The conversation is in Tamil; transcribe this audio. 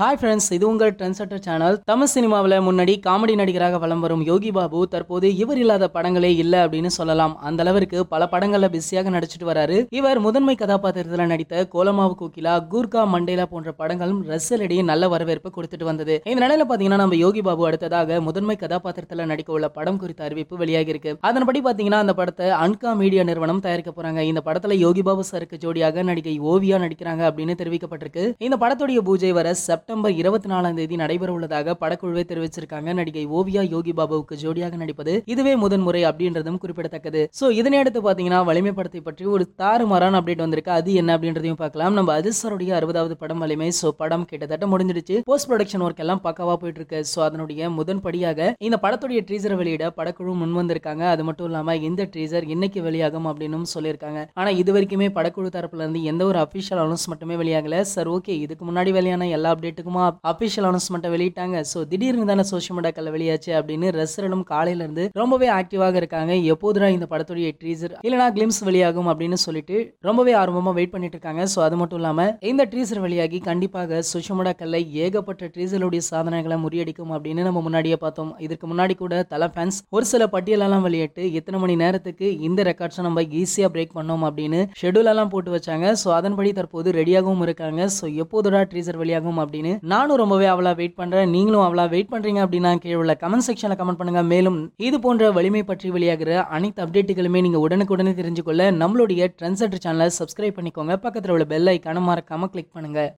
ஹாய் ஃப்ரெண்ட்ஸ் இது உங்கள் ட்ரென்செட்டர் சேனல் தமிழ் சினிமாவில் முன்னாடி காமெடி நடிகராக வலம் வரும் யோகி பாபு தற்போது இவர் இல்லாத படங்களே இல்லை அப்படின்னு சொல்லலாம் அந்த அளவிற்கு பல படங்களில் பிஸியாக நடிச்சிட்டு வராரு இவர் முதன்மை கதாபாத்திரத்தில் நடித்த கோலமாவு கோகிலா கூர்கா மண்டேலா போன்ற படங்களும் ரசலடி நல்ல வரவேற்பு கொடுத்துட்டு வந்தது இந்த நிலையில பார்த்தீங்கன்னா நம்ம யோகி பாபு அடுத்ததாக முதன்மை கதாபாத்திரத்தில் நடிக்க உள்ள படம் குறித்த அறிவிப்பு வெளியாகி இருக்கு அதன்படி பார்த்தீங்கன்னா அந்த படத்தை அன்கா மீடியா நிறுவனம் தயாரிக்க போறாங்க இந்த படத்தில் யோகி பாபு சருக்கு ஜோடியாக நடிகை ஓவியா நடிக்கிறாங்க அப்படின்னு தெரிவிக்கப்பட்டிருக்கு இந்த படத்துடைய பூஜை வர செப் செப்டம்பர் இருபத்தி நாலாம் தேதி நடைபெற உள்ளதாக படக்குழுவை தெரிவிச்சிருக்காங்க நடிகை ஓவியா யோகி பாபுவுக்கு ஜோடியாக நடிப்பது இதுவே முதன்முறை அப்படின்றதும் குறிப்பிடத்தக்கது சோ இதனையடுத்து பாத்தீங்கன்னா வலிமை படத்தை பற்றி ஒரு தாறுமாறான அப்டேட் வந்திருக்கு அது என்ன அப்படின்றதையும் பார்க்கலாம் நம்ம அதிசருடைய அறுபதாவது படம் வலிமை சோ படம் கிட்டத்தட்ட முடிஞ்சிடுச்சு போஸ்ட் ப்ரொடக்ஷன் ஒர்க் எல்லாம் பக்கவா போயிட்டு இருக்கு சோ அதனுடைய முதன் படியாக இந்த படத்துடைய ட்ரீசர் வெளியிட படக்குழு முன் வந்திருக்காங்க அது மட்டும் இல்லாம இந்த ட்ரீசர் இன்னைக்கு வெளியாகும் அப்படின்னு சொல்லியிருக்காங்க ஆனா இது வரைக்குமே படக்குழு தரப்புல இருந்து எந்த ஒரு அபிஷியல் மட்டுமே வெளியாகல சார் ஓகே இதுக்கு முன்னாடி வெளியான எல்லா அப்டேட் கேட்டுக்குமா அபிஷியல் அனௌன்ஸ்மெண்ட்டை வெளியிட்டாங்க ஸோ திடீர்னு தானே சோஷியல் மீடியாக்கள் வெளியாச்சு அப்படின்னு ரசிகர்களும் காலையிலேருந்து ரொம்பவே ஆக்டிவாக இருக்காங்க எப்போதுடா இந்த படத்துடைய ட்ரீசர் இல்லைனா கிளிம்ஸ் வெளியாகும் அப்படின்னு சொல்லிட்டு ரொம்பவே ஆர்வமாக வெயிட் பண்ணிட்டு இருக்காங்க ஸோ அது மட்டும் இல்லாமல் இந்த ட்ரீசர் வெளியாகி கண்டிப்பாக சோஷியல் மீடியாக்களில் ஏகப்பட்ட ட்ரீசருடைய சாதனைகளை முறியடிக்கும் அப்படின்னு நம்ம முன்னாடியே பார்த்தோம் இதுக்கு முன்னாடி கூட தலை ஃபேன்ஸ் ஒரு சில பட்டியலெல்லாம் வெளியிட்டு எத்தனை மணி நேரத்துக்கு இந்த ரெக்கார்ட்ஸை நம்ம ஈஸியாக பிரேக் பண்ணோம் அப்படின்னு ஷெடியூலெல்லாம் போட்டு வச்சாங்க ஸோ அதன்படி தற்போது ரெடியாகவும் இருக்காங்க ஸோ எப்போதுடா ட்ரீசர் வெளியாகும் அப்படின்னு அப்படின்னு நானும் ரொம்பவே அவ்வளோ வெயிட் பண்ணுறேன் நீங்களும் அவ்வளோ வெயிட் பண்ணுறீங்க அப்படின்னா கீழே உள்ள கமெண்ட் செக்ஷனில் கமெண்ட் பண்ணுங்கள் மேலும் இது போன்ற வலிமை பற்றி வெளியாகிற அனைத்து அப்டேட்டுகளுமே நீங்கள் உடனுக்குடனே தெரிஞ்சுக்கொள்ள நம்மளுடைய ட்ரெண்ட் சேனலை சப்ஸ்கிரைப் பண்ணிக்கோங்க பக்கத்தில் உள்ள பெல் ஐக்கான மறக்காமல் கிளிக் பண்ணுங்கள்